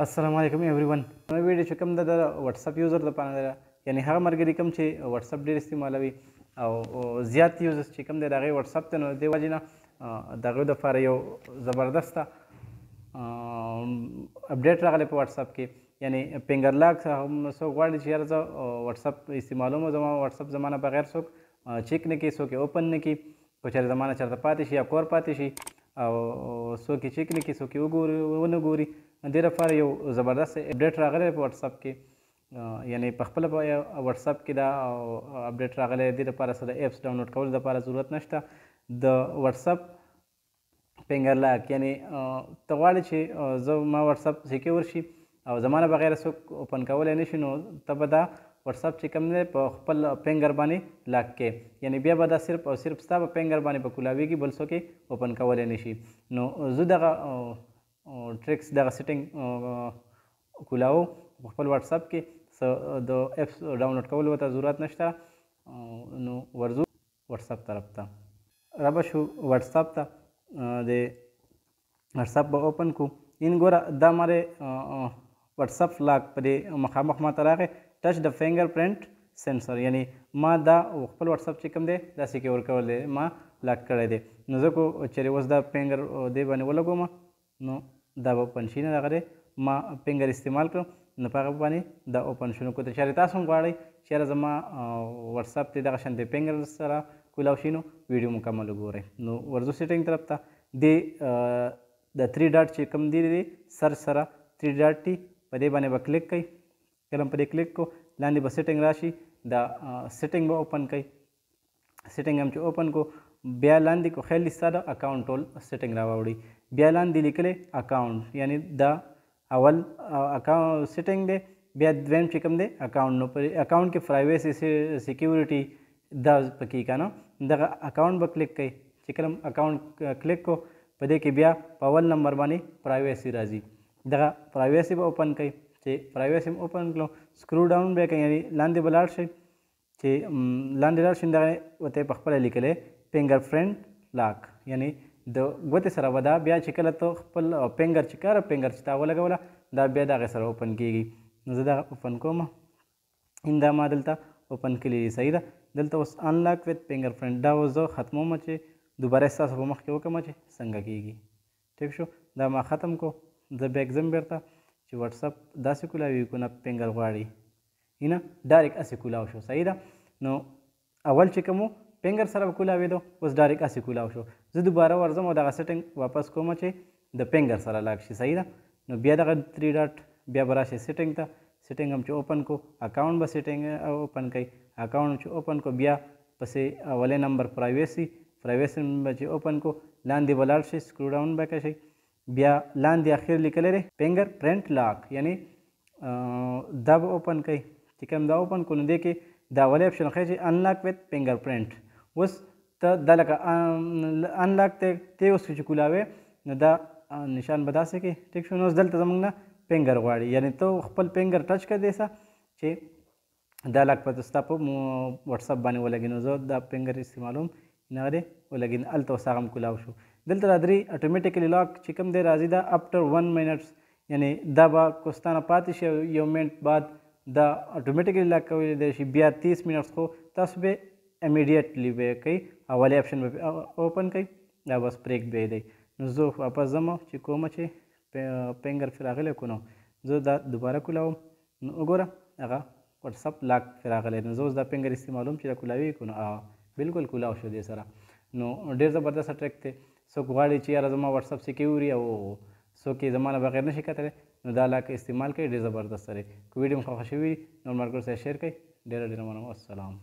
السلام علیکم ایوریون نو ویډیو چې کوم د واتس اپ یوزر لپاره ده یعنی هغه مرګري کوم چې واتس اپ ډیر استعمالوي او زیات یوزرز چې کوم د هغه واتس اپ ته نو دی وژنه دغه د فار یو زبردست اپډیټ راغلی په واتس اپ کې یعنی پینګر لاک هم سو غواړي چې یاره واتس اپ استعمالوم زما واتس اپ زمانہ بغیر څوک چیک نه کی څوک اوپن نه کی کو چر زمانہ چرته پاتې شي یا کور پاتې شي او څوک چیک نه کی څوک وګوري ونه ګوري دې لپاره یو زبردست اپډیټ راغلی په واتس اپ کې یعنی په خپل واتس اپ کې دا اپډیټ راغلی دې لپاره سره اپس ډاونلوډ کول لپاره ضرورت نشته د واتس اپ پنګر لاک یعنی ته غواړې چې زه ما واتس اپ سکیور شي او زمانه بغیر څوک اوپن کولی نه شي نو ته به دا واتس اپ چې کوم دی په خپل پنګر باندې لاک کې یعنی بیا به دا صرف او صرف ستا په پنګر باندې په کولاویږي بل څوک یې اوپن کولی نه شي نو زه دغه ټریکس دغه سیټینګ کولاو خپل واتس اپ کې د اپس ډاونلوډ کولو ته ضرورت نشته نو ورزو واتس اپ طرف ته را به شو واتس اپ ته د واتس اپ به اوپن کو ان ګوره دا ماره واتس اپ لاک پرې مخامخ ما ته راغې ټچ د فینګر پرینټ سنسر یعنی ما دا خپل واتس اپ چې کوم دی داسې کې ورکول دی ما لاک کړی دی نو زه کو چېرې اوس دا فینګر دی باندې ولګوم نو دا به اوپن شي نه دغه دی ما فنګر استعمال کړم نو په هغه باندې دا اوپن شو نو که چېرې تاسو هم غواړئ چېرې زما وټساپ ته دغه شان د فنګر سره کولاو شي نو ویډیو مکمل وګورئ نو ورځو سیټینګ طرف ته د د 3 ډاټ چې کوم دی دی سر سره 3 ډاټ ټي په دې باندې به کلیک کړئ کلم په دې کلیک کو لاندې به سیټینګ راشي دا سیټینګ به اوپن کړئ سیټینګ هم چې اوپن کو بیا لاندې کو خیال لسته د اکاونټ ټول سیټینګ راوړي بیا لاندې لیکلې اکاونټ یعنی دا اول اکاونټ سیټینګ دی بیا دویم چې کوم دی اکاونټ نو پر اکاونټ کې پرایویسي سکیورټي دا پکې کنه دغه اکاونټ به کلیک کړئ چې کوم اکاونټ کلیک کو په دې کې بیا په اول نمبر باندې پرایویسي راځي دغه پرایویسي به اوپن کړئ چې پرایویسي اوپن کړو سکرو ډاون به کوي یعنی لاندې بلاړ شي چې لاندې لاړ شي دغه وته په خپل لیکلې پینګر فرنٹ لاک یعنی د ګوتې سره ودا بیا چې کله ته خپل پینګر چې کار پینګر چې تا ولګوله دا بیا دغه سره اوپن کیږي نو زه دا اوپن کوم انده ما دلته اوپن کلی صحیح ده دلته اوس ان لاک ویت پینګر فرنٹ دا اوس زه ختموم چې دوباره ستاسو په مخ کې وکم چې څنګه کیږي ټیک شو دا ما ختم کو زه بیک ځم بیرته چې واتس اپ داسې کولاوي کو نه پینګر غواړي نه ډایرک اسې کولاو شو صحیح ده نو اول چې کوم پینګر سره به کولاوېدو اوس ډایرک هسې کولاو شو زه دوباره ورځم او دغه سیټنګ واپس کوم چې د پینګر سره لاګ شي صحیح ده نو بیا دغه تری ډاټ بیا به راشي سیټنګ ته سیټنګ هم چې اوپن کو اکاونټ به سیټنګ اوپن کوي اکاونټ چې اوپن کو بیا پسې اولې نمبر پرایویسي پرایویسي به چې اوپن کو لاندې به لاړ شي سکرو ډاون به کشي بیا لاندې اخر لیکلی دی پینګر پرنټ لاک یعنی دا به اوپن کوي چې کوم دا اوپن کو نو دی کې دا اولې اپشن ښیي چې انلاک ویت فینګر پرنټ اوس ته دا لکه انلاک ته ته اوس چې کولاوې نو دا نشان به داسې کې ټیک شو نو اوس دلته زمونږ نه پینګر غواړي یعنې ته خپل پینګر ټچ کړې دی چې دا لک په ستا په وټساپ باندې ولګي نو زه دا پینګر استعمالوم نه دی ولګین الته اوس هغه هم کولاو شو دلته را درې اټومیټیکلی لاک چې کوم دی راځي دا افټر ون منټس یعنی دا به کوستانه پاتې شي یو منټ بعد دا اټومیټیکلی لاک کولی دی شي بیا تیس منټس خو تاسو به امیډیټلی به کوي اولي اپشن به اوپن کوي دا بس پریک به دی نو زه واپس ځم چې کوم چې پینګر فراغله کو نو زه دا دوباره کولاوم نو وګوره هغه واتساپ لاک فراغله نو زه اوس دا پینګر استعمالوم چې دا کولاوي کو نو بالکل کولاو شو دې سره نو ډیر زبردست ټریک دی څوک غواړي چې یاره زما واتساپ سکیوري او څوک یې زما نه بغیر نشي کتلی نو دا لاک استعمال کوي ډیر زبردست دی که ویډیو مو خوښه شوي نور ملګرو سره شیر کړئ ډیره ډیره مننه السلام